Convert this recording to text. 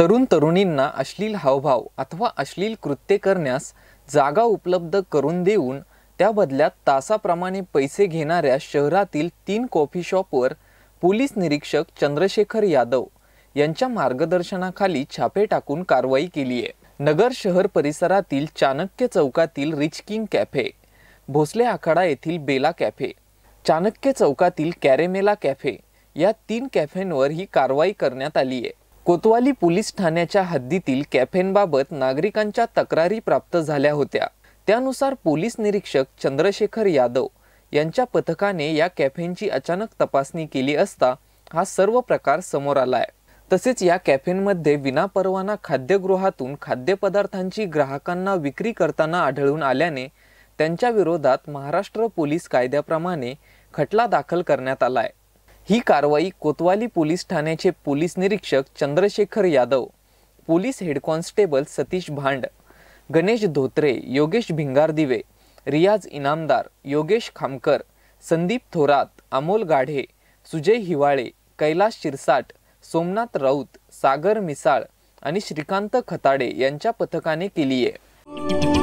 तरुण तरुणींना अश्लील हावभाव अथवा अश्लील कृत्ये करण्यास जागा उपलब्ध करून देऊन त्या बदल्यात तासाप्रमाणे पैसे घेणाऱ्या शहरातील तीन कॉफी शॉपवर पोलीस निरीक्षक चंद्रशेखर यादव यांच्या मार्गदर्शनाखाली छापे टाकून कारवाई केली आहे नगर शहर परिसरातील चाणक्य चौकातील रिच किंग कॅफे भोसले आखाडा येथील बेला कॅफे चाणक्य चौकातील कॅरेमेला कॅफे या तीन कॅफेंवर ही कारवाई करण्यात आली आहे कोतवाली पोलीस ठाण्याच्या हद्दीतील कॅफेनबाबत नागरिकांच्या तक्रारी प्राप्त झाल्या होत्या त्यानुसार पोलीस निरीक्षक चंद्रशेखर यादव यांच्या पथकाने या कॅफेनची अचानक तपासणी केली असता हा सर्व प्रकार समोर आलाय तसेच या कॅफेनमध्ये विनापरवाना खाद्यगृहातून खाद्यपदार्थांची ग्राहकांना विक्री करताना आढळून आल्याने त्यांच्या विरोधात महाराष्ट्र पोलीस कायद्याप्रमाणे खटला दाखल करण्यात आलाय ही कारवाई कोतवाली पोलीस ठाण्याचे पोलीस निरीक्षक Chandrashekhar Yadav police head constable Satish Bhand Ganesh Dhotre Yogesh भिंगारदिवे रियाज इनामदार योगेश खामकर संदीप थोरात अमोल गाढे सुजय हिवाळे कैलास शिरसाट सोमनाथ राऊत सागर मिसाळ आणि श्रीकांत खताडे यांच्या पथकाने केली आहे